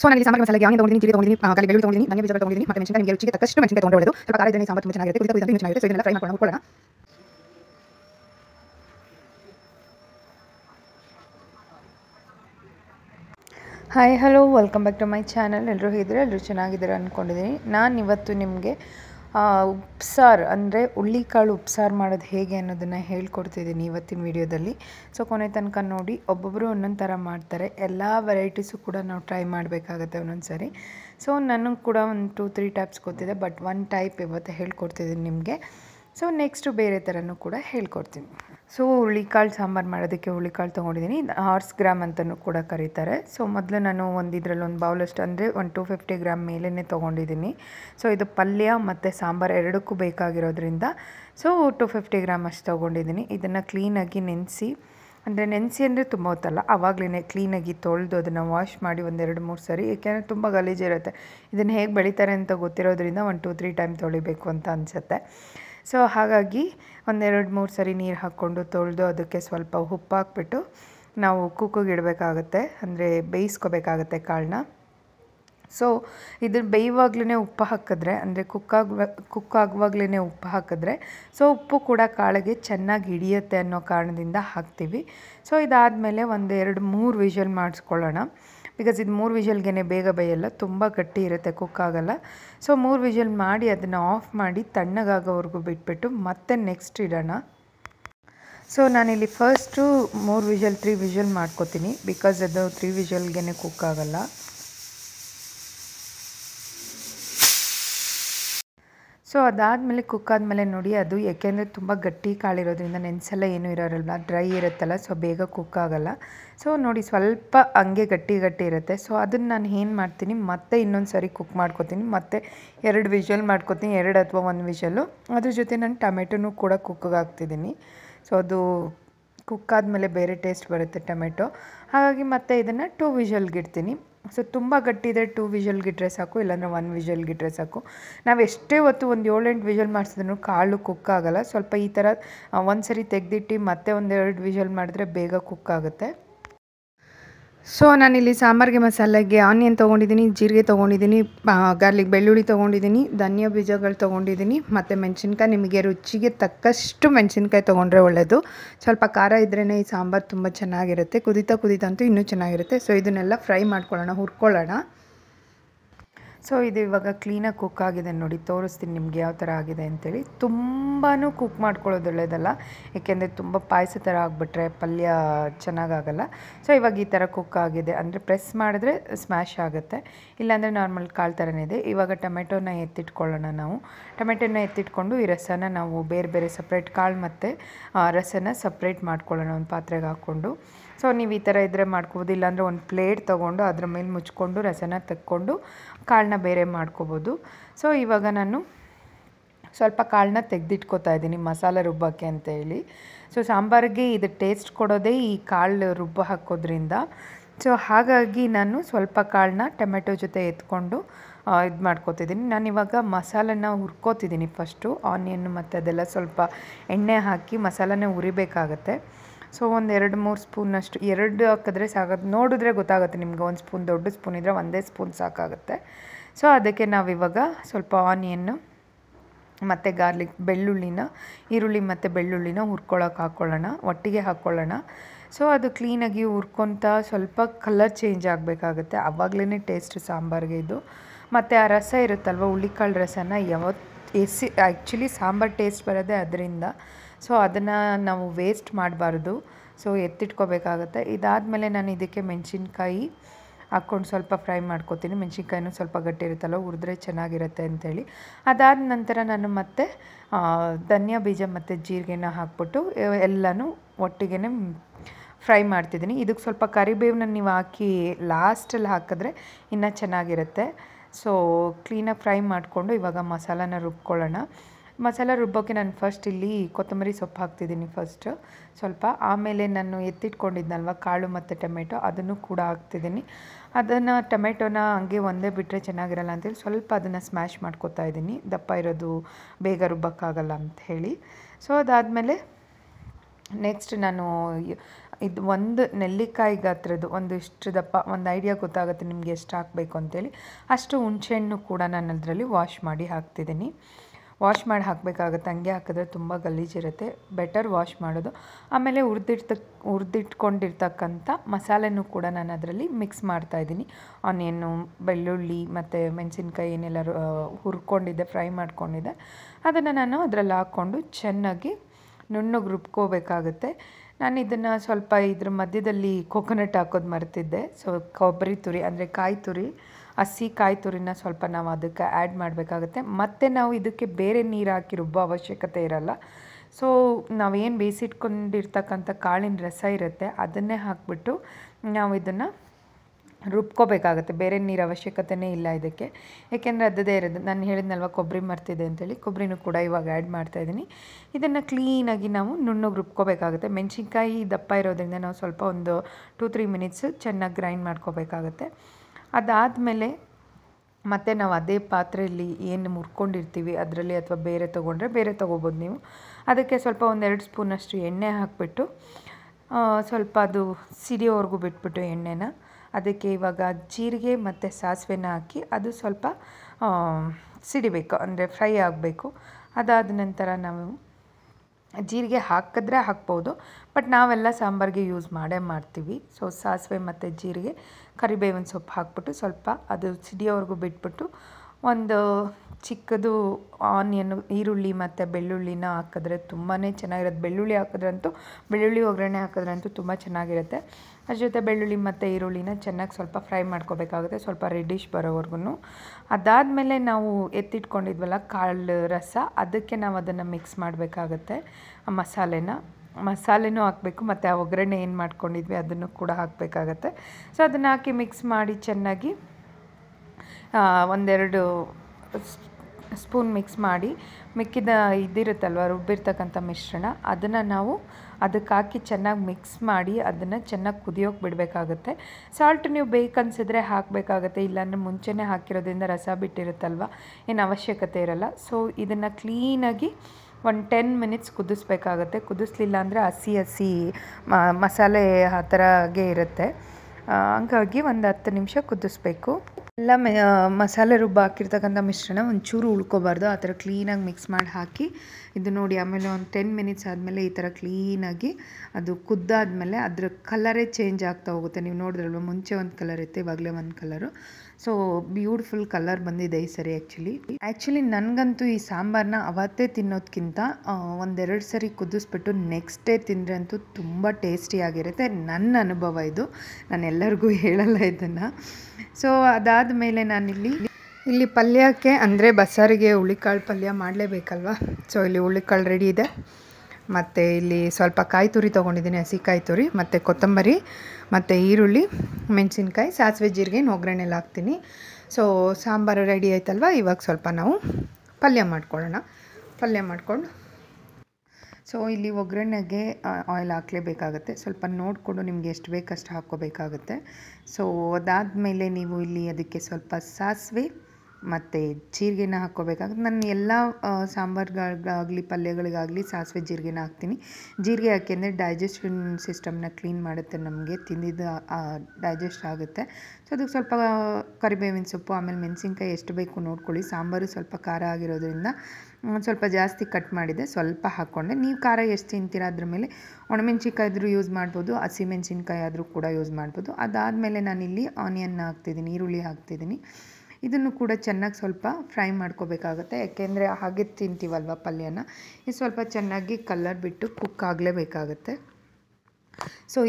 so ನಾನು ಸಾಂಬಾರ್ ಮಸಾಲೆಗೆ ಯಾವ ತೊಗೊಂಡಿದ್ದೀನಿ ಚಿಲ್ಲಿ ತೊಗೊಂಡಿದ್ದೀನಿ ಕಾಲಿ ಬೆಳ್ಳುಳ್ಳಿ ತೊಗೊಂಡಿದ್ದೀನಿ ನನಗೆ ಬೀಜ ತೊಗೊಂಡಿದ್ದೀನಿ ಮತ್ತೆ ಮೆಣಸಿನ ನಿಮಗೆ ರುಚಿಗೆ ತಕ್ಕಷ್ಟು ಮೆಣಸಿನ ತೊಗೊಂಡು ಸ್ವಲ್ಪ ಖಾರ ಇದ್ರೆ ಸಾಂಬಾರ್ ತುಂಬ ಚೆನ್ನಾಗಿರುತ್ತೆ ಕುಡಿದ ತುಂಬ ಚೆನ್ನಾಗಿರುತ್ತೆ ಸೊ ಇದನ್ನ ಫ್ರೈ ಮಾಡ್ಕೊಂಡು ಕೊಡೋಣ hi hello welcome back to my channel ಎಲ್ಲರೂ ಇದ್ದರೆ ಎಲ್ಲರೂ ಚೆನ್ನಾಗಿದ್ದಾರೆ ಅಂದ್ಕೊಂಡಿದ್ದೀನಿ ನಾನು ಇವತ್ತು ನಿಮಗೆ ಉಪ್ಸಾರು ಅಂದರೆ ಕಾಳು ಉಪ್ಸಾರು ಮಾಡೋದು ಹೇಗೆ ಅನ್ನೋದನ್ನು ಹೇಳ್ಕೊಡ್ತಿದ್ದೀನಿ ಇವತ್ತಿನ ವಿಡಿಯೋದಲ್ಲಿ ಸೊ ಕೊನೆ ತನಕ ನೋಡಿ ಒಬ್ಬೊಬ್ಬರು ಒಂದೊಂದು ಥರ ಮಾಡ್ತಾರೆ ಎಲ್ಲ ವೆರೈಟೀಸು ಕೂಡ ನಾವು ಟ್ರೈ ಮಾಡಬೇಕಾಗತ್ತೆ ಒಂದೊಂದು ಸಾರಿ ಸೊ ನನಗೆ ಕೂಡ ಒಂದು ಟೂ ತ್ರೀ ಟೈಪ್ಸ್ ಗೊತ್ತಿದೆ ಬಟ್ ಒನ್ ಟೈಪ್ ಇವತ್ತು ಹೇಳ್ಕೊಡ್ತಿದ್ದೀನಿ ನಿಮಗೆ ಸೊ ನೆಕ್ಸ್ಟು ಬೇರೆ ಥರನೂ ಕೂಡ ಹೇಳ್ಕೊಡ್ತೀನಿ ಸೊ ಹುಳಿಕಾಳು ಸಾಂಬಾರು ಮಾಡೋದಕ್ಕೆ ಹುಳಿಕಾಳು ತೊಗೊಂಡಿದ್ದೀನಿ ಹಾರ್ಸ್ ಗ್ರಾಮ್ ಅಂತಲೂ ಕೂಡ ಕರೀತಾರೆ ಸೊ ಮೊದಲು ನಾನು ಒಂದು ಇದರಲ್ಲಿ ಒಂದು ಬೌಲಷ್ಟು ಅಂದರೆ ಒಂದು ಟೂ ಫಿಫ್ಟಿ ಗ್ರಾಮ್ ಮೇಲೇ ತೊಗೊಂಡಿದ್ದೀನಿ ಸೊ ಇದು ಪಲ್ಯ ಮತ್ತು ಸಾಂಬಾರು ಎರಡಕ್ಕೂ ಬೇಕಾಗಿರೋದ್ರಿಂದ ಸೊ ಟು ಫಿಫ್ಟಿ ಗ್ರಾಮ್ ಅಷ್ಟು ತೊಗೊಂಡಿದ್ದೀನಿ ಇದನ್ನು ಕ್ಲೀನಾಗಿ ನೆನೆಸಿ ಅಂದರೆ ನೆನೆಸಿ ಅಂದರೆ ತುಂಬ ಹೊತ್ತಲ್ಲ ಆವಾಗಲೇ ಕ್ಲೀನಾಗಿ ತೊಳೆದು ಅದನ್ನು ವಾಶ್ ಮಾಡಿ ಒಂದೆರಡು ಮೂರು ಸಾರಿ ಏಕೆಂದರೆ ತುಂಬ ಗಲೀಜಿರುತ್ತೆ ಇದನ್ನು ಹೇಗೆ ಬೆಳೀತಾರೆ ಅಂತ ಗೊತ್ತಿರೋದ್ರಿಂದ ಒಂದು ಟೂ ತ್ರೀ ಟೈಮ್ ತೊಳಿಬೇಕು ಅಂತ ಅನಿಸುತ್ತೆ ಸೊ ಹಾಗಾಗಿ ಒಂದೆರಡು ಮೂರು ಸರಿ ನೀರು ಹಾಕ್ಕೊಂಡು ತೊಳೆದು ಅದಕ್ಕೆ ಸ್ವಲ್ಪ ಉಪ್ಪು ಹಾಕ್ಬಿಟ್ಟು ನಾವು ಇಡಬೇಕಾಗುತ್ತೆ ಅಂದರೆ ಬೇಯಿಸ್ಕೋಬೇಕಾಗತ್ತೆ ಕಾಳನ್ನ ಸೊ ಇದನ್ನು ಬೇಯುವಾಗ್ಲೇ ಉಪ್ಪು ಹಾಕಿದ್ರೆ ಅಂದರೆ ಕುಕ್ಕಾಗ ಕುಕ್ ಉಪ್ಪು ಹಾಕಿದ್ರೆ ಸೊ ಉಪ್ಪು ಕೂಡ ಕಾಳಿಗೆ ಚೆನ್ನಾಗಿ ಹಿಡಿಯುತ್ತೆ ಅನ್ನೋ ಕಾರಣದಿಂದ ಹಾಕ್ತೀವಿ ಸೊ ಇದಾದಮೇಲೆ ಒಂದು ಎರಡು ಮೂರು ವಿಷಲ್ ಮಾಡಿಸ್ಕೊಳ್ಳೋಣ ಬಿಕಾಸ್ ಇದು ಮೂರು ವಿಷಲ್ಗೆ ಬೇಗ ಬೇಯಲ್ಲ ತುಂಬ ಗಟ್ಟಿ ಇರುತ್ತೆ ಕುಕ್ ಆಗೋಲ್ಲ ಸೊ ಮೂರು ವಿಷಲ್ ಮಾಡಿ ಅದನ್ನು ಆಫ್ ಮಾಡಿ ತಣ್ಣಗಾಗೋವರೆಗೂ ಬಿಟ್ಬಿಟ್ಟು ಮತ್ತೆ ನೆಕ್ಸ್ಟ್ ಇಡೋಣ ಸೊ ನಾನಿಲ್ಲಿ ಫಸ್ಟು ಮೂರು ವಿಷಲ್ ತ್ರೀ ವಿಷಲ್ ಮಾಡ್ಕೋತೀನಿ ಬಿಕಾಸ್ ಅದು ತ್ರೀ ವಿಷಲ್ಗೆ ಕುಕ್ ಆಗಲ್ಲ ಸೊ ಅದಾದಮೇಲೆ ಕುಕ್ ಆದಮೇಲೆ ನೋಡಿ ಅದು ಯಾಕೆಂದರೆ ತುಂಬ ಗಟ್ಟಿ ಕಾಳಿರೋದ್ರಿಂದ ನೆನೆಸೆಲ್ಲ ಏನೂ ಇರೋರಲ್ಲ ಡ್ರೈ ಇರುತ್ತಲ್ಲ ಸೊ ಬೇಗ ಕುಕ್ ಆಗೋಲ್ಲ ಸೊ ನೋಡಿ ಸ್ವಲ್ಪ ಹಂಗೆ ಗಟ್ಟಿ ಗಟ್ಟಿ ಇರುತ್ತೆ ಸೊ ಅದನ್ನು ನಾನು ಏನು ಮಾಡ್ತೀನಿ ಮತ್ತೆ ಇನ್ನೊಂದು ಸಾರಿ ಕುಕ್ ಮಾಡ್ಕೋತೀನಿ ಮತ್ತೆ ಎರಡು ವಿಷಲ್ ಮಾಡ್ಕೋತೀನಿ ಎರಡು ಅಥವಾ ಒಂದು ವಿಷಲು ಅದ್ರ ಜೊತೆ ನಾನು ಟೊಮೆಟೊನೂ ಕೂಡ ಕುಕ್ಕಿಗೆ ಸೊ ಅದು ಕುಕ್ ಆದಮೇಲೆ ಬೇರೆ ಟೇಸ್ಟ್ ಬರುತ್ತೆ ಟೊಮೆಟೊ ಹಾಗಾಗಿ ಮತ್ತೆ ಇದನ್ನು ಟೂ ವಿಷಲ್ಗೆ ಇಡ್ತೀನಿ ಸೊ ತುಂಬ ಗಟ್ಟಿ ಟೂ ವಿಷಲ್ಗೆ ಇಟ್ಟರೆ ಸಾಕು ಇಲ್ಲಾಂದರೆ ಒನ್ ವಿಷಲ್ಗೆ ಇಟ್ಟರೆ ಸಾಕು ನಾವು ಎಷ್ಟೇ ಹೊತ್ತು ಒಂದು ಏಳೆಂಟು ವಿಷಲ್ ಮಾಡಿಸಿದ್ರು ಕಾಳು ಕುಕ್ ಸ್ವಲ್ಪ ಈ ಥರ ಒಂದು ಸರಿ ತೆಗೆದಿಟ್ಟು ಮತ್ತೆ ಒಂದೆರಡು ವಿಷಲ್ ಮಾಡಿದ್ರೆ ಬೇಗ ಕುಕ್ ಆಗುತ್ತೆ ಸೊ ನಾನಿಲ್ಲಿ ಸಾಂಬಾರಿಗೆ ಮಸಾಲೆಗೆ ಆನಿಯನ್ ತೊಗೊಂಡಿದ್ದೀನಿ ಜೀರಿಗೆ ತೊಗೊಂಡಿದ್ದೀನಿ ಗಾರ್ಲಿಕ್ ಬೆಳ್ಳುಳ್ಳಿ ತೊಗೊಂಡಿದ್ದೀನಿ ಧನಿಯಾ ಬೀಜಗಳು ತೊಗೊಂಡಿದ್ದೀನಿ ಮತ್ತು ಮೆಣಸಿನ್ಕಾಯಿ ನಿಮಗೆ ರುಚಿಗೆ ತಕ್ಕಷ್ಟು ಮೆಣಸಿನ್ಕಾಯಿ ತೊಗೊಂಡ್ರೆ ಒಳ್ಳೆಯದು ಸ್ವಲ್ಪ ಖಾರ ಇದ್ರೇ ಈ ಸಾಂಬಾರು ತುಂಬ ಚೆನ್ನಾಗಿರುತ್ತೆ ಕುದಿತಾ ಕುದೀತಂತೂ ಅಂತೂ ಇನ್ನೂ ಚೆನ್ನಾಗಿರುತ್ತೆ ಸೊ ಇದನ್ನೆಲ್ಲ ಫ್ರೈ ಮಾಡ್ಕೊಳ್ಳೋಣ ಹುರ್ಕೊಳ್ಳೋಣ ಸೊ ಇದು ಇವಾಗ ಕ್ಲೀನಾಗಿ ಕುಕ್ ಆಗಿದೆ ನೋಡಿ ತೋರಿಸ್ತೀನಿ ನಿಮಗೆ ಯಾವ ಥರ ಆಗಿದೆ ಅಂತೇಳಿ ತುಂಬಾ ಕುಕ್ ಮಾಡ್ಕೊಳ್ಳೋದು ಒಳ್ಳೆಯದಲ್ಲ ಏಕೆಂದರೆ ತುಂಬ ಪಾಯಸ ಥರ ಆಗಿಬಿಟ್ರೆ ಪಲ್ಯ ಚೆನ್ನಾಗಾಗಲ್ಲ ಸೊ ಇವಾಗ ಈ ಥರ ಕುಕ್ ಆಗಿದೆ ಅಂದರೆ ಪ್ರೆಸ್ ಮಾಡಿದ್ರೆ ಸ್ಮ್ಯಾಶ್ ಆಗುತ್ತೆ ಇಲ್ಲಾಂದರೆ ನಾರ್ಮಲ್ ಕಾಳು ಥರನೇ ಇದೆ ಇವಾಗ ಟೊಮೆಟೋನ ಎತ್ತಿಟ್ಕೊಳ್ಳೋಣ ನಾವು ಟೊಮೆಟೊನ ಎತ್ತಿಟ್ಕೊಂಡು ಈ ರಸನ ನಾವು ಬೇರೆ ಬೇರೆ ಸಪ್ರೇಟ್ ಕಾಳು ಮತ್ತು ರಸನ ಸಪ್ರೇಟ್ ಮಾಡ್ಕೊಳ್ಳೋಣ ಒಂದು ಪಾತ್ರೆಗೆ ಹಾಕ್ಕೊಂಡು ಸೊ ನೀವು ಈ ಥರ ಇದ್ದರೆ ಮಾಡ್ಕೋಬೋದು ಇಲ್ಲಾಂದರೆ ಒಂದು ಪ್ಲೇಟ್ ತೊಗೊಂಡು ಅದ್ರ ಮೇಲೆ ಮುಚ್ಕೊಂಡು ರಸನ ತೆಕ್ಕೊಂಡು ಕಾಳನ್ನ ಬೇರೆ ಮಾಡ್ಕೋಬೋದು ಸೊ ಇವಾಗ ನಾನು ಸ್ವಲ್ಪ ಕಾಳನ್ನ ತೆಗೆದಿಟ್ಕೋತಾ ಇದ್ದೀನಿ ಮಸಾಲೆ ರುಬ್ಬಕ್ಕೆ ಅಂತ ಹೇಳಿ ಸೊ ಸಾಂಬಾರಿಗೆ ಇದು ಟೇಸ್ಟ್ ಕೊಡೋದೇ ಈ ಕಾಳು ರುಬ್ಬ ಹಾಕೋದ್ರಿಂದ ಸೊ ಹಾಗಾಗಿ ನಾನು ಸ್ವಲ್ಪ ಕಾಳನ್ನ ಟೊಮೆಟೊ ಜೊತೆ ಎತ್ಕೊಂಡು ಇದು ಮಾಡ್ಕೋತಿದ್ದೀನಿ ನಾನಿವಾಗ ಮಸಾಲನ ಹುರ್ಕೋತಿದ್ದೀನಿ ಫಸ್ಟು ಆನಿಯನ್ನು ಮತ್ತು ಅದೆಲ್ಲ ಸ್ವಲ್ಪ ಎಣ್ಣೆ ಹಾಕಿ ಮಸಾಲನೇ ಹುರಿಬೇಕಾಗತ್ತೆ ಸೊ ಒಂದು ಎರಡು ಮೂರು ಸ್ಪೂನಷ್ಟು ಎರಡು ಹಾಕಿದ್ರೆ ಸಾಕಾಗುತ್ತೆ ನೋಡಿದ್ರೆ ಗೊತ್ತಾಗುತ್ತೆ ನಿಮ್ಗೆ ಒಂದು ಸ್ಪೂನ್ ದೊಡ್ಡ ಸ್ಪೂನ್ ಇದ್ದರೆ ಒಂದೇ ಸ್ಪೂನ್ ಸಾಕಾಗುತ್ತೆ ಸೊ ಅದಕ್ಕೆ ನಾವಿವಾಗ ಸ್ವಲ್ಪ ಆನಿಯನ್ನು ಮತ್ತು ಗಾರ್ಲಿಕ್ ಬೆಳ್ಳುಳ್ಳಿನ ಈರುಳ್ಳಿ ಮತ್ತು ಬೆಳ್ಳುಳ್ಳಿನ ಹುರ್ಕೊಳ್ಳೋಕೆ ಹಾಕ್ಕೊಳ್ಳೋಣ ಒಟ್ಟಿಗೆ ಹಾಕ್ಕೊಳ್ಳೋಣ ಸೊ ಅದು ಕ್ಲೀನಾಗಿ ಹುರ್ಕೊತ ಸ್ವಲ್ಪ ಕಲರ್ ಚೇಂಜ್ ಆಗಬೇಕಾಗುತ್ತೆ ಆವಾಗಲೇ ಟೇಸ್ಟ್ ಸಾಂಬಾರಿಗೆ ಇದು ಮತ್ತು ಆ ರಸ ಇರುತ್ತಲ್ವ ಹುಳಿಕಾಳು ರಸನ ಯಾವತ್ತು ಎಸಿ ಆ್ಯಕ್ಚುಲಿ ಸಾಂಬಾರು ಟೇಸ್ಟ್ ಬರೋದೇ ಅದರಿಂದ ಸೊ ಅದನ್ನು ನಾವು ವೇಸ್ಟ್ ಮಾಡಬಾರ್ದು ಸೊ ಎತ್ತಿಟ್ಕೋಬೇಕಾಗತ್ತೆ ಇದಾದಮೇಲೆ ನಾನು ಇದಕ್ಕೆ ಮೆಣಸಿನ್ಕಾಯಿ ಹಾಕ್ಕೊಂಡು ಸ್ವಲ್ಪ ಫ್ರೈ ಮಾಡ್ಕೊತೀನಿ ಮೆಣಸಿನ್ಕಾಯಿನೂ ಸ್ವಲ್ಪ ಗಟ್ಟಿ ಇರುತ್ತಲ್ಲ ಹುರಿದ್ರೆ ಚೆನ್ನಾಗಿರುತ್ತೆ ಅಂಥೇಳಿ ಅದಾದ ನಂತರ ನಾನು ಮತ್ತೆ ಧನಿಯಾ ಬೀಜ ಮತ್ತು ಜೀರಿಗೆನ ಹಾಕ್ಬಿಟ್ಟು ಎಲ್ಲನೂ ಒಟ್ಟಿಗೆ ಫ್ರೈ ಮಾಡ್ತಿದ್ದೀನಿ ಇದಕ್ಕೆ ಸ್ವಲ್ಪ ಕರಿಬೇವನ್ನ ನೀವು ಹಾಕಿ ಲಾಸ್ಟಲ್ಲಿ ಹಾಕಿದ್ರೆ ಇನ್ನೂ ಚೆನ್ನಾಗಿರುತ್ತೆ ಸೊ ಕ್ಲೀನಾಗಿ ಫ್ರೈ ಮಾಡಿಕೊಂಡು ಇವಾಗ ಮಸಾಲಾನ ರುಬ್ಕೊಳ್ಳೋಣ ಮಸಾಲ ರುಬ್ಬೋಕ್ಕೆ ನಾನು ಫಸ್ಟ್ ಇಲ್ಲಿ ಕೊತ್ತಂಬರಿ ಸೊಪ್ಪು ಹಾಕ್ತಿದ್ದೀನಿ ಫಸ್ಟ್ ಸ್ವಲ್ಪ ಆಮೇಲೆ ನಾನು ಎತ್ತಿಟ್ಕೊಂಡಿದ್ನಲ್ವ ಕಾಳು ಮತ್ತು ಟೊಮೆಟೊ ಅದನ್ನು ಕೂಡ ಹಾಕ್ತಿದ್ದೀನಿ ಅದನ್ನು ಟೊಮೆಟೊನ ಹಂಗೆ ಒಂದೇ ಬಿಟ್ಟರೆ ಚೆನ್ನಾಗಿರಲ್ಲ ಅಂತೇಳಿ ಸ್ವಲ್ಪ ಅದನ್ನು ಸ್ಮ್ಯಾಶ್ ಮಾಡ್ಕೋತಾ ಇದ್ದೀನಿ ದಪ್ಪ ಇರೋದು ಬೇಗ ರುಬ್ಬಕ್ಕಾಗಲ್ಲ ಅಂತ ಹೇಳಿ ಸೊ ಅದಾದಮೇಲೆ ನೆಕ್ಸ್ಟ್ ನಾನು ಇದು ಒಂದು ನೆಲ್ಲಿಕಾಯಿ ಗಾತ್ರದ್ದು ಒಂದು ಇಷ್ಟು ದಪ್ಪ ಒಂದು ಐಡಿಯಾ ಗೊತ್ತಾಗುತ್ತೆ ನಿಮಗೆ ಎಷ್ಟು ಹಾಕಬೇಕು ಅಂತೇಳಿ ಅಷ್ಟು ಹುಣಸೆಹಣ್ಣು ಕೂಡ ನಾನು ಅದರಲ್ಲಿ ವಾಶ್ ಮಾಡಿ ಹಾಕ್ತಿದ್ದೀನಿ ವಾಶ್ ಮಾಡಿ ಹಾಕಬೇಕಾಗುತ್ತೆ ಹಂಗೆ ಹಾಕಿದ್ರೆ ತುಂಬ ಗಲೀಜಿರುತ್ತೆ ಬೆಟರ್ ವಾಶ್ ಮಾಡೋದು ಆಮೇಲೆ ಹುರಿದಿಡ್ತ ಹುರಿದಿಟ್ಕೊಂಡಿರ್ತಕ್ಕಂಥ ಮಸಾಲೆನೂ ಕೂಡ ನಾನು ಅದರಲ್ಲಿ ಮಿಕ್ಸ್ ಮಾಡ್ತಾ ಇದ್ದೀನಿ ಆನಿಯನ್ನು ಬೆಳ್ಳುಳ್ಳಿ ಮತ್ತು ಮೆಣಸಿನ್ಕಾಯಿ ಏನೆಲ್ಲ ಹುರ್ಕೊಂಡಿದ್ದೆ ಫ್ರೈ ಮಾಡ್ಕೊಂಡಿದ್ದೆ ಅದನ್ನು ನಾನು ಅದರಲ್ಲಿ ಹಾಕ್ಕೊಂಡು ಚೆನ್ನಾಗಿ ನುಣ್ಣಗೆ ರುಬ್ಕೋಬೇಕಾಗುತ್ತೆ ನಾನು ಇದನ್ನು ಸ್ವಲ್ಪ ಇದ್ರ ಮಧ್ಯದಲ್ಲಿ ಕೊಕೊನಟ್ ಹಾಕೋದು ಮರ್ತಿದ್ದೆ ಸೊ ಕೊಬ್ಬರಿ ತುರಿ ಅಂದರೆ ಕಾಯಿ ತುರಿ ಹಸಿ ಕಾಯಿ ತುರಿನ ಸ್ವಲ್ಪ ನಾವು ಅದಕ್ಕೆ ಆ್ಯಡ್ ಮಾಡಬೇಕಾಗುತ್ತೆ ಮತ್ತು ನಾವು ಇದಕ್ಕೆ ಬೇರೆ ನೀರು ಹಾಕಿ ರುಬ್ಬೋ ಅವಶ್ಯಕತೆ ಇರಲ್ಲ ಸೊ ನಾವೇನು ಬೇಯಿಸಿಟ್ಕೊಂಡಿರ್ತಕ್ಕಂಥ ಕಾಳಿನ ರಸ ಇರುತ್ತೆ ಅದನ್ನೇ ಹಾಕಿಬಿಟ್ಟು ನಾವು ಇದನ್ನು ರುಬ್ಕೋಬೇಕಾಗುತ್ತೆ ಬೇರೆ ನೀರು ಅವಶ್ಯಕತೆಯೇ ಇಲ್ಲ ಇದಕ್ಕೆ ಏಕೆಂದರೆ ಅದದೇ ಇರೋದು ನಾನು ಹೇಳಿದ್ನಲ್ವ ಕೊಬ್ಬರಿ ಮರ್ತಿದೆ ಅಂತೇಳಿ ಕೊಬ್ಬರಿನೂ ಕೂಡ ಇವಾಗ ಆ್ಯಡ್ ಮಾಡ್ತಾಯಿದ್ದೀನಿ ಇದನ್ನು ಕ್ಲೀನಾಗಿ ನಾವು ನುಣ್ಣಗೆ ರುಬ್ಕೋಬೇಕಾಗುತ್ತೆ ಮೆಣಸಿನ್ಕಾಯಿ ದಪ್ಪ ಇರೋದ್ರಿಂದ ನಾವು ಸ್ವಲ್ಪ ಒಂದು ಟೂ ತ್ರೀ ಮಿನಿಟ್ಸು ಚೆನ್ನಾಗಿ ಗ್ರೈಂಡ್ ಮಾಡ್ಕೋಬೇಕಾಗುತ್ತೆ ಅದಾದಮೇಲೆ ಮತ್ತು ನಾವು ಅದೇ ಪಾತ್ರೆಯಲ್ಲಿ ಏನು ಮುರ್ಕೊಂಡಿರ್ತೀವಿ ಅದರಲ್ಲಿ ಅಥವಾ ಬೇರೆ ತೊಗೊಂಡ್ರೆ ಬೇರೆ ತೊಗೋಬೋದು ನೀವು ಅದಕ್ಕೆ ಸ್ವಲ್ಪ ಒಂದೆರಡು ಸ್ಪೂನಷ್ಟು ಎಣ್ಣೆ ಹಾಕಿಬಿಟ್ಟು ಸ್ವಲ್ಪ ಅದು ಸಿಡಿಯೋವರೆಗೂ ಬಿಟ್ಬಿಟ್ಟು ಎಣ್ಣೆನ ಅದಕ್ಕೆ ಇವಾಗ ಜೀರಿಗೆ ಮತ್ತು ಸಾಸಿವೆನ ಹಾಕಿ ಅದು ಸ್ವಲ್ಪ ಸಿಡಿಬೇಕು ಅಂದರೆ ಫ್ರೈ ಆಗಬೇಕು ಅದಾದ ನಂತರ ನಾವು ಜೀರಿಗೆ ಹಾಕಿದ್ರೆ ಹಾಕ್ಬೋದು ಬಟ್ ನಾವೆಲ್ಲ ಸಾಂಬಾರಿಗೆ ಯೂಸ್ ಮಾಡೇ ಮಾಡ್ತೀವಿ ಸೊ ಸಾಸಿವೆ ಮತ್ತು ಜೀರಿಗೆ ಕರಿಬೇವಿನ ಸೊಪ್ಪು ಹಾಕ್ಬಿಟ್ಟು ಸ್ವಲ್ಪ ಅದು ಸಿಡಿಯೋವರೆಗೂ ಬಿಟ್ಬಿಟ್ಟು ಒಂದು ಚಿಕ್ಕದು ಆನಿಯನ್ನು ಈರುಳ್ಳಿ ಮತ್ತು ಬೆಳ್ಳುಳ್ಳಿನ ಹಾಕಿದ್ರೆ ತುಂಬಾ ಚೆನ್ನಾಗಿರುತ್ತೆ ಬೆಳ್ಳುಳ್ಳಿ ಹಾಕಿದ್ರಂತೂ ಬೆಳ್ಳುಳ್ಳಿ ಒಗ್ಗರಣೆ ಹಾಕಿದ್ರಂತೂ ತುಂಬ ಚೆನ್ನಾಗಿರುತ್ತೆ ಅದ್ರ ಜೊತೆ ಬೆಳ್ಳುಳ್ಳಿ ಮತ್ತು ಈರುಳ್ಳಿನ ಚೆನ್ನಾಗಿ ಸ್ವಲ್ಪ ಫ್ರೈ ಮಾಡ್ಕೋಬೇಕಾಗುತ್ತೆ ಸ್ವಲ್ಪ ರೆಡಿಶ್ ಬರೋವರೆಗೂ ಅದಾದಮೇಲೆ ನಾವು ಎತ್ತಿಟ್ಕೊಂಡಿದ್ವಲ್ಲ ಕಾಳು ರಸ ಅದಕ್ಕೆ ನಾವು ಅದನ್ನು ಮಿಕ್ಸ್ ಮಾಡಬೇಕಾಗತ್ತೆ ಆ ಮಸಾಲೆನ ಮಸಾಲೆನೂ ಹಾಕಬೇಕು ಮತ್ತು ಆ ಒಗ್ಗರಣೆ ಏನು ಮಾಡ್ಕೊಂಡಿದ್ವಿ ಅದನ್ನು ಕೂಡ ಹಾಕಬೇಕಾಗತ್ತೆ ಸೊ ಅದನ್ನು ಹಾಕಿ ಮಿಕ್ಸ್ ಮಾಡಿ ಚೆನ್ನಾಗಿ ಒಂದೆರಡು ಸ್ಪೂನ್ ಮಿಕ್ಸ್ ಮಾಡಿ ಮಿಕ್ಕಿದ ಇದಿರುತ್ತಲ್ವ ರುಬ್ಬಿರ್ತಕ್ಕಂಥ ಮಿಶ್ರಣ ಅದನ್ನು ನಾವು ಅದಕ್ಕೆ ಹಾಕಿ ಚೆನ್ನಾಗಿ ಮಿಕ್ಸ್ ಮಾಡಿ ಅದನ್ನು ಚೆನ್ನಾಗಿ ಕುದಿಯೋಕೆ ಬಿಡಬೇಕಾಗುತ್ತೆ ಸಾಲ್ಟ್ ನೀವು ಬೇಕನ್ಸಿದ್ರೆ ಹಾಕಬೇಕಾಗತ್ತೆ ಇಲ್ಲಾಂದರೆ ಮುಂಚೆನೇ ಹಾಕಿರೋದ್ರಿಂದ ರಸ ಬಿಟ್ಟಿರುತ್ತಲ್ವ ಏನು ಅವಶ್ಯಕತೆ ಇರಲ್ಲ ಸೊ ಇದನ್ನು ಕ್ಲೀನಾಗಿ ಒಂದು ಟೆನ್ ಮಿನಿಟ್ಸ್ ಕುದಿಸ್ಬೇಕಾಗತ್ತೆ ಕುದಿಸ್ಲಿಲ್ಲ ಅಂದರೆ ಹಸಿ ಹಸಿ ಮಸಾಲೆ ಆ ಥರಗೆ ಇರುತ್ತೆ ಹಂಗಾಗಿ ಒಂದು ಹತ್ತು ನಿಮಿಷ ಕುದಿಸ್ಬೇಕು ಎಲ್ಲ ಮಸಾಲೆ ರುಬ್ಬ ಹಾಕಿರ್ತಕ್ಕಂಥ ಮಿಶ್ರಣ ಒಂಚೂರು ಉಳ್ಕೋಬಾರ್ದು ಆ ಥರ ಕ್ಲೀನಾಗಿ ಮಿಕ್ಸ್ ಮಾಡಿ ಹಾಕಿ ಇದು ನೋಡಿ ಆಮೇಲೆ ಒಂದು ಟೆನ್ ಮಿನಿಟ್ಸ್ ಆದಮೇಲೆ ಈ ಥರ ಕ್ಲೀನಾಗಿ ಅದು ಕುದ್ದಾದಮೇಲೆ ಅದ್ರ ಕಲರೇ ಚೇಂಜ್ ಆಗ್ತಾ ಹೋಗುತ್ತೆ ನೀವು ನೋಡಿದ್ರಲ್ವ ಮುಂಚೆ ಒಂದು ಕಲರ್ ಇತ್ತು ಇವಾಗಲೇ ಒಂದು ಕಲರು ಸೊ ಬ್ಯೂಟಿಫುಲ್ ಕಲರ್ ಬಂದಿದೆ ಈ ಸರಿ ಆ್ಯಕ್ಚುಲಿ ಆ್ಯಕ್ಚುಲಿ ನನಗಂತೂ ಈ ಸಾಂಬಾರನ್ನ ಅವತ್ತೇ ತಿನ್ನೋದಕ್ಕಿಂತ ಒಂದೆರಡು ಸರಿ ಕುದಿಸ್ಬಿಟ್ಟು ನೆಕ್ಸ್ಟ್ ಡೇ ತಿಂದರೆ ಅಂತೂ ತುಂಬ ಟೇಸ್ಟಿಯಾಗಿರುತ್ತೆ ನನ್ನ ಅನುಭವ ಇದು ನಾನು ಎಲ್ಲರಿಗೂ ಹೇಳಲ್ಲ ಇದನ್ನು ಸೊ ಅದಾದ ಮೇಲೆ ನಾನಿಲ್ಲಿ ಇಲ್ಲಿ ಪಲ್ಯಕ್ಕೆ ಅಂದರೆ ಬಸ್ಸಾರಿಗೆ ಹುಳಿಕಾಳು ಪಲ್ಯ ಮಾಡಲೇಬೇಕಲ್ವ ಸೊ ಇಲ್ಲಿ ಹುಳಿಕಾಳು ರೆಡಿ ಇದೆ ಮತ್ತು ಇಲ್ಲಿ ಸ್ವಲ್ಪ ಕಾಯಿ ತುರಿ ತೊಗೊಂಡಿದ್ದೀನಿ ಹಸಿ ಕಾಯಿ ತುರಿ ಮತ್ತು ಕೊತ್ತಂಬರಿ ಮತ್ತು ಈರುಳ್ಳಿ ಮೆಣಸಿನ್ಕಾಯಿ ಸಾಸಿವೆ ಜೀರಿಗೆ ಒಗ್ಗರಣೆಲಿ ಹಾಕ್ತೀನಿ ಸೊ ಸಾಂಬಾರು ರೆಡಿ ಆಯ್ತಲ್ವಾ ಇವಾಗ ಸ್ವಲ್ಪ ನಾವು ಪಲ್ಯ ಮಾಡ್ಕೊಳ್ಳೋಣ ಪಲ್ಯ ಮಾಡಿಕೊಂಡು ಸೊ ಇಲ್ಲಿ ಒಗ್ಗರಣೆಗೆ ಆಯಿಲ್ ಹಾಕಲೇಬೇಕಾಗತ್ತೆ ಸ್ವಲ್ಪ ನೋಡಿಕೊಂಡು ನಿಮಗೆ ಎಷ್ಟು ಬೇಕು ಅಷ್ಟು ಹಾಕ್ಕೋಬೇಕಾಗುತ್ತೆ ಸೊ ಅದಾದಮೇಲೆ ನೀವು ಇಲ್ಲಿ ಅದಕ್ಕೆ ಸ್ವಲ್ಪ ಸಾಸಿವೆ ಮತ್ತು ಜೀರಿಗೆನ ಹಾಕ್ಕೋಬೇಕಾಗುತ್ತೆ ನಾನು ಎಲ್ಲ ಸಾಂಬಾರ್ಗಳಿಗಾಗಲಿ ಪಲ್ಯಗಳಿಗಾಗಲಿ ಸಾಸಿವೆ ಜೀರಿಗೆನ ಹಾಕ್ತೀನಿ ಜೀರಿಗೆ ಅಂದರೆ ಡೈಜೆಷನ್ ಸಿಸ್ಟಮ್ನ ಕ್ಲೀನ್ ಮಾಡುತ್ತೆ ನಮಗೆ ತಿಂದಿದ್ದು ಡೈಜೆಸ್ಟ್ ಆಗುತ್ತೆ ಸೊ ಅದಕ್ಕೆ ಸ್ವಲ್ಪ ಕರಿಬೇವಿನ ಸೊಪ್ಪು ಆಮೇಲೆ ಮೆಣಸಿನ್ಕಾಯಿ ಎಷ್ಟು ಬೇಕು ನೋಡ್ಕೊಳ್ಳಿ ಸಾಂಬಾರು ಸ್ವಲ್ಪ ಖಾರ ಆಗಿರೋದ್ರಿಂದ ಸ್ವಲ್ಪ ಜಾಸ್ತಿ ಕಟ್ ಮಾಡಿದೆ ಸ್ವಲ್ಪ ಹಾಕ್ಕೊಂಡೆ ನೀವು ಖಾರ ಎಷ್ಟು ತಿಂತೀರ ಅದ್ರ ಮೇಲೆ ಒಣಮೆಣ್ಸಿನ್ಕಾಯಿ ಆದರೂ ಯೂಸ್ ಮಾಡ್ಬೋದು ಹಸಿಮೆಣ್ಸಿನ್ಕಾಯಿ ಆದರೂ ಕೂಡ ಯೂಸ್ ಮಾಡ್ಬೋದು ಅದಾದಮೇಲೆ ನಾನಿಲ್ಲಿ ಆನಿಯನ್ನ ಹಾಕ್ತಿದ್ದೀನಿ ಈರುಳ್ಳಿ ಹಾಕ್ತಿದ್ದೀನಿ ಇದನ್ನು ಕೂಡ ಚೆನ್ನಾಗಿ ಸ್ವಲ್ಪ ಫ್ರೈ ಮಾಡ್ಕೋಬೇಕಾಗುತ್ತೆ ಯಾಕೆಂದರೆ ಹಾಗೆ ತಿಂತೀವಲ್ವ ಪಲ್ಯನ ಇದು ಸ್ವಲ್ಪ ಚೆನ್ನಾಗಿ ಕಲ್ಲರ್ ಬಿಟ್ಟು ಕುಕ್ ಆಗಲೇಬೇಕಾಗತ್ತೆ ಸೊ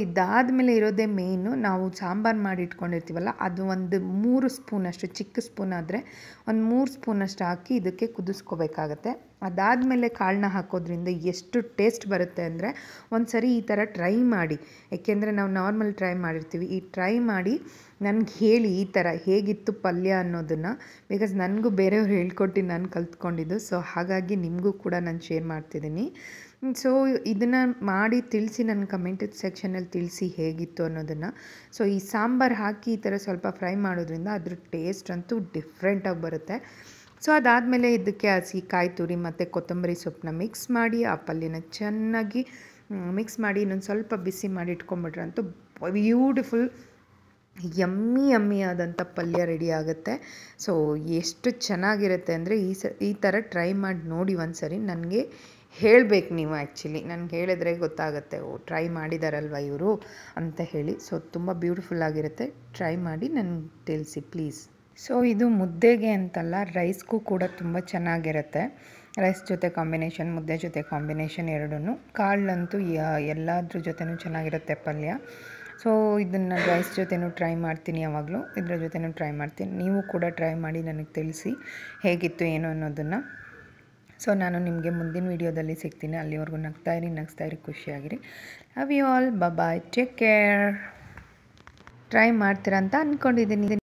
ಮೇಲೆ ಇರೋದೇ ಮೇಯ್ನು ನಾವು ಸಾಂಬಾರು ಮಾಡಿ ಇಟ್ಕೊಂಡಿರ್ತೀವಲ್ಲ ಅದು ಒಂದು ಮೂರು ಸ್ಪೂನಷ್ಟು ಚಿಕ್ಕ ಸ್ಪೂನ್ ಆದರೆ ಒಂದು ಮೂರು ಸ್ಪೂನಷ್ಟು ಹಾಕಿ ಇದಕ್ಕೆ ಕುದಿಸ್ಕೋಬೇಕಾಗತ್ತೆ ಅದಾದಮೇಲೆ ಕಾಳನ್ನ ಹಾಕೋದ್ರಿಂದ ಎಷ್ಟು ಟೇಸ್ಟ್ ಬರುತ್ತೆ ಅಂದರೆ ಒಂದು ಸರಿ ಈ ಥರ ಟ್ರೈ ಮಾಡಿ ಏಕೆಂದರೆ ನಾವು ನಾರ್ಮಲ್ ಟ್ರೈ ಮಾಡಿರ್ತೀವಿ ಈ ಟ್ರೈ ಮಾಡಿ ನನಗೆ ಹೇಳಿ ಈ ಥರ ಹೇಗಿತ್ತು ಪಲ್ಯ ಅನ್ನೋದನ್ನು ಬಿಕಾಸ್ ನನಗೂ ಬೇರೆಯವ್ರು ಹೇಳ್ಕೊಟ್ಟು ನಾನು ಕಲ್ತ್ಕೊಂಡಿದ್ದು ಸೊ ಹಾಗಾಗಿ ನಿಮಗೂ ಕೂಡ ನಾನು ಶೇರ್ ಮಾಡ್ತಿದ್ದೀನಿ ಸೊ ಇದನ್ನು ಮಾಡಿ ತಿಳಿಸಿ ನನ್ನ ಕಮೆಂಟ್ ಸೆಕ್ಷನಲ್ಲಿ ತಿಳಿಸಿ ಹೇಗಿತ್ತು ಅನ್ನೋದನ್ನು ಸೊ ಈ ಸಾಂಬಾರು ಹಾಕಿ ಈ ಥರ ಸ್ವಲ್ಪ ಫ್ರೈ ಮಾಡೋದ್ರಿಂದ ಅದ್ರ ಟೇಸ್ಟ್ ಅಂತೂ ಡಿಫ್ರೆಂಟಾಗಿ ಬರುತ್ತೆ ಸೊ ಅದಾದಮೇಲೆ ಇದಕ್ಕೆ ಹಸಿ ಕಾಯಿ ತುರಿ ಮತ್ತು ಕೊತ್ತಂಬರಿ ಸೊಪ್ಪನ್ನ ಮಿಕ್ಸ್ ಮಾಡಿ ಆ ಪಲ್ಯನ ಚೆನ್ನಾಗಿ ಮಿಕ್ಸ್ ಮಾಡಿ ಇನ್ನೊಂದು ಸ್ವಲ್ಪ ಬಿಸಿ ಮಾಡಿ ಅಂತೂ ಬ್ಯೂಟಿಫುಲ್ ಯಮ್ಮಿ ಯಮ್ಮಿ ಆದಂಥ ಪಲ್ಯ ರೆಡಿ ಆಗುತ್ತೆ ಸೊ ಎಷ್ಟು ಚೆನ್ನಾಗಿರುತ್ತೆ ಅಂದರೆ ಈ ಸ ಈ ಥರ ಟ್ರೈ ಮಾಡಿ ನೋಡಿ ಒಂದು ಸರಿ ನನಗೆ ಹೇಳಬೇಕು ನೀವು ಆ್ಯಕ್ಚುಲಿ ನನಗೆ ಹೇಳಿದ್ರೆ ಗೊತ್ತಾಗುತ್ತೆ ಓ ಟ್ರೈ ಮಾಡಿದಾರಲ್ವ ಇವರು ಅಂತ ಹೇಳಿ ಸೊ ತುಂಬ ಬ್ಯೂಟಿಫುಲ್ ಆಗಿರುತ್ತೆ ಟ್ರೈ ಮಾಡಿ ನನಗೆ ತಿಳಿಸಿ ಪ್ಲೀಸ್ ಸೊ ಇದು ಮುದ್ದೆಗೆ ಅಂತಲ್ಲ ರೈಸ್ಗೂ ಕೂಡ ತುಂಬ ಚೆನ್ನಾಗಿರುತ್ತೆ ರೈಸ್ ಜೊತೆ ಕಾಂಬಿನೇಷನ್ ಮುದ್ದೆ ಜೊತೆ ಕಾಂಬಿನೇಷನ್ ಎರಡೂ ಕಾಳಂತೂ ಎಲ್ಲದ್ರ ಜೊತೆನೂ ಚೆನ್ನಾಗಿರುತ್ತೆ ಪಲ್ಯ ಸೊ ಇದನ್ನು ರೈಸ್ ಜೊತೆನೂ ಟ್ರೈ ಮಾಡ್ತೀನಿ ಯಾವಾಗಲೂ ಇದ್ರ ಜೊತೆನೂ ಟ್ರೈ ಮಾಡ್ತೀನಿ ನೀವು ಕೂಡ ಟ್ರೈ ಮಾಡಿ ನನಗೆ ತಿಳಿಸಿ ಹೇಗಿತ್ತು ಏನು ಅನ್ನೋದನ್ನು ಸೊ ನಾನು ನಿಮಗೆ ಮುಂದಿನ ವಿಡಿಯೋದಲ್ಲಿ ಸಿಗ್ತೀನಿ ಅಲ್ಲಿವರೆಗೂ ನಗ್ತಾ ಇರಿ ನಗ್ತಾ ಇರಿ ಖುಷಿಯಾಗಿರಿ love you all bye take care try ಮಾಡ್ತೀರಾ ಅಂತ ಅಂದ್ಕೊಂಡಿದ್ದೀನಿ